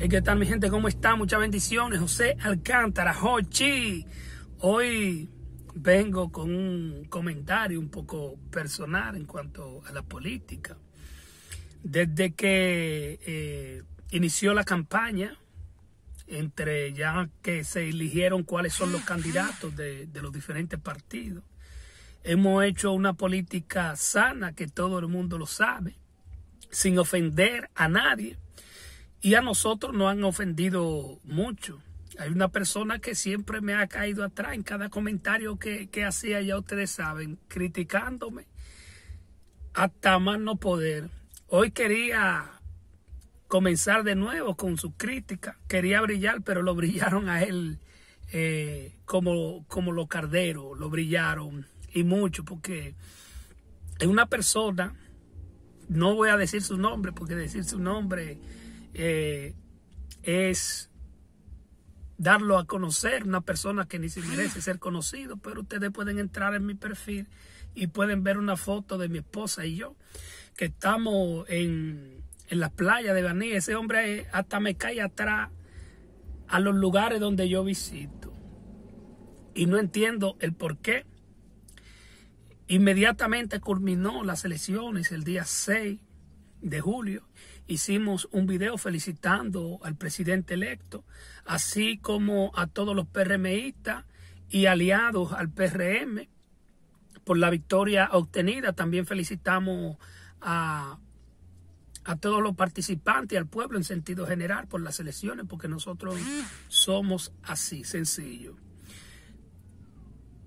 Eh, ¿qué tal mi gente? ¿Cómo está? Muchas bendiciones. José Alcántara, Hochi. Hoy vengo con un comentario un poco personal en cuanto a la política. Desde que eh, inició la campaña, entre ya que se eligieron cuáles son los candidatos de los diferentes partidos, hemos hecho una política sana que todo el mundo lo sabe, sin ofender a nadie y a nosotros nos han ofendido mucho. Hay una persona que siempre me ha caído atrás en cada comentario que, hacía, ya ustedes saben, criticándome hasta más no poder. Hoy quería comenzar de nuevo con su crítica. Quería brillar, pero lo brillaron a él eh, como, como los cardero... lo brillaron y mucho, porque es una persona, no voy a decir su nombre, porque decir su nombre eh, es darlo a conocer, una persona que ni siquiera merece ser conocido, pero ustedes pueden entrar en mi perfil y pueden ver una foto de mi esposa y yo, que estamos en, en la playa de Baní. Ese hombre hasta me cae atrás a los lugares donde yo visito. Y no entiendo el por qué. Inmediatamente culminó las elecciones el día 6 de julio. Hicimos un video felicitando al presidente electo, así como a todos los PRMistas y aliados al PRM por la victoria obtenida. También felicitamos a, todos los participantes y al pueblo en sentido general por las elecciones, porque nosotros somos así, sencillo.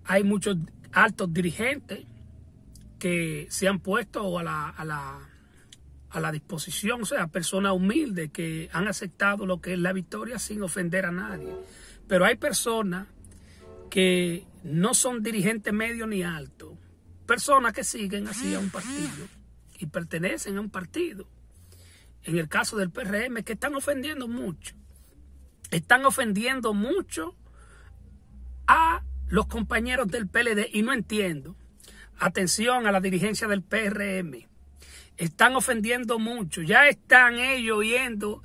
Hay muchos altos dirigentes que se han puesto a la a la disposición, o sea, personas humildes que han aceptado lo que es la victoria sin ofender a nadie. Pero hay personas que no son dirigentes medio ni alto, personas que siguen así a un partido y pertenecen a un partido. En el caso del PRM, que están ofendiendo mucho. Están ofendiendo mucho a los compañeros del PLD y no entiendo. Atención a la dirigencia del PRM están ofendiendo mucho. Ya están ellos yendo,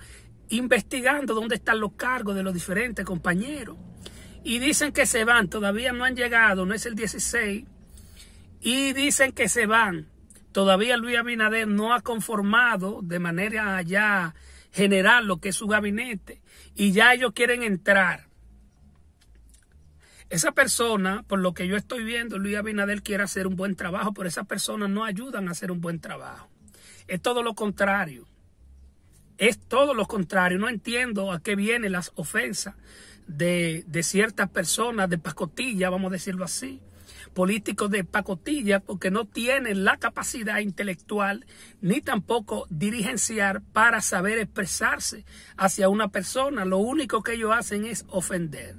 investigando dónde están los cargos de los diferentes compañeros. Y dicen que se van, todavía no han llegado, no es el 16. Y dicen que se van. Todavía Luis Abinader no ha conformado de manera ya general lo que es su gabinete. Y ya ellos quieren entrar. Esa persona, por lo que yo estoy viendo, Luis Abinader quiere hacer un buen trabajo, pero esas personas no ayudan a hacer un buen trabajo. Es todo lo contrario. Es todo lo contrario. No entiendo a qué vienen las ofensas de, ciertas personas de pacotilla, vamos a decirlo así. Políticos de pacotilla porque no tienen la capacidad intelectual ni tampoco dirigenciar para saber expresarse hacia una persona. Lo único que ellos hacen es ofender.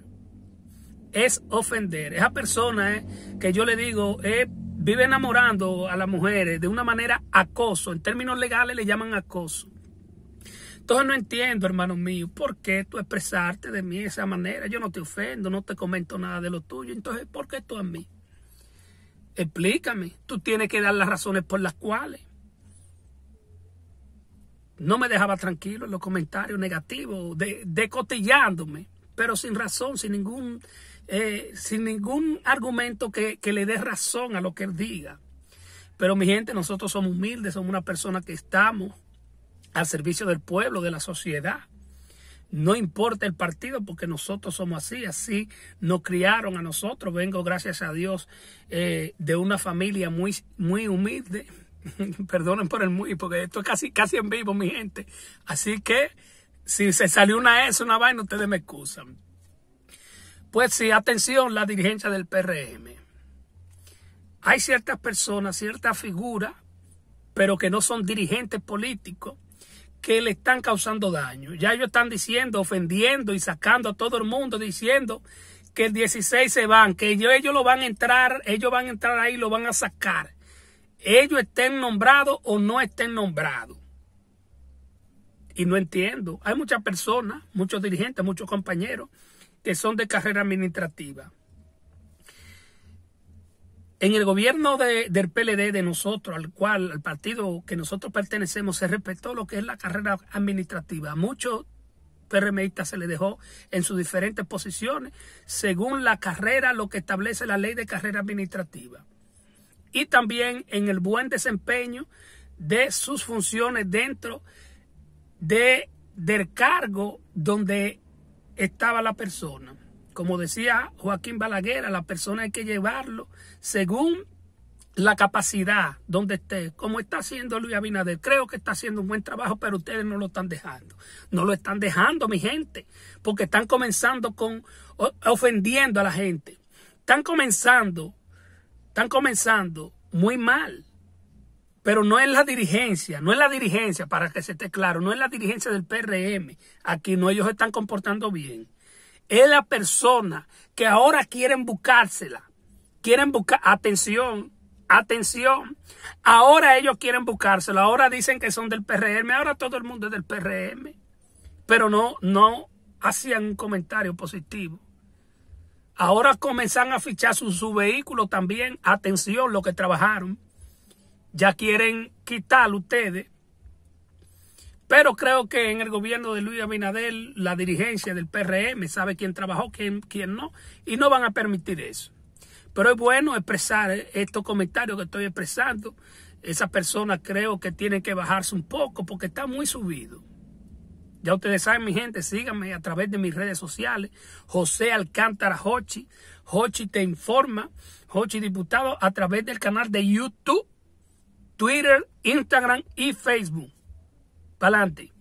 Es ofender. Esa persona eh, que yo le digo, es. Eh, vive enamorando a las mujeres de una manera acoso. En términos legales le llaman acoso. Entonces no entiendo, hermano mío, por qué tú expresarte de mí de esa manera. Yo no te ofendo, no te comento nada de lo tuyo. Entonces, ¿por qué tú a mí? Explícame. Tú tienes que dar las razones por las cuales. No me dejaba tranquilo en los comentarios negativos, de, decotillándome, pero sin razón, sin ningún eh, sin ningún argumento que, le dé razón a lo que él diga. Pero mi gente, nosotros somos humildes, somos una persona que estamos al servicio del pueblo, de la sociedad. No importa el partido porque nosotros somos así, así nos criaron a nosotros. Vengo, gracias a Dios, eh, de una familia muy, muy humilde. Perdonen por el muy, porque esto es casi, casi en vivo, mi gente. Así que si se salió una S, una vaina, ustedes me excusan. Pues sí, atención, la dirigencia del PRM. Hay ciertas personas, ciertas figuras, pero que no son dirigentes políticos, que le están causando daño. Ya ellos están diciendo, ofendiendo y sacando a todo el mundo, diciendo que el 16 se van, que ellos, lo van a entrar, ellos van a entrar ahí, lo van a sacar. Ellos estén nombrados o no estén nombrados. Y no entiendo. Hay muchas personas, muchos dirigentes, muchos compañeros que son de carrera administrativa. En el gobierno de, del PLD de nosotros, al cual, al partido que nosotros pertenecemos, se respetó lo que es la carrera administrativa. Muchos PRMistas se le dejó en sus diferentes posiciones, según la carrera, lo que establece la ley de carrera administrativa. Y también en el buen desempeño de sus funciones dentro de, del cargo donde estaba la persona. Como decía Joaquín Balaguer, la persona hay que llevarlo según la capacidad donde esté, como está haciendo Luis Abinader. Creo que está haciendo un buen trabajo, pero ustedes no lo están dejando. No lo están dejando, mi gente, porque están comenzando con ofendiendo a la gente. Están comenzando, están comenzando muy mal. Pero no es la dirigencia, no es la dirigencia, para que se esté claro, no es la dirigencia del PRM, aquí no ellos están comportando bien. Es la persona que ahora quieren buscársela, quieren buscar, atención, atención, ahora ellos quieren buscársela, ahora dicen que son del PRM, ahora todo el mundo es del PRM, pero no, no hacían un comentario positivo. Ahora comenzan a fichar su, su vehículo también, atención, lo que trabajaron ya quieren quitar ustedes. Pero creo que en el gobierno de Luis Abinader, la dirigencia del PRM sabe quién trabajó, quién, no, y no van a permitir eso. Pero es bueno expresar estos comentarios que estoy expresando. Esa persona creo que tiene que bajarse un poco porque está muy subido. Ya ustedes saben, mi gente, síganme a través de mis redes sociales. José Alcántara Hochi. Hochi te informa. Hochi Diputado a través del canal de YouTube. Twitter, Instagram y Facebook. Palante.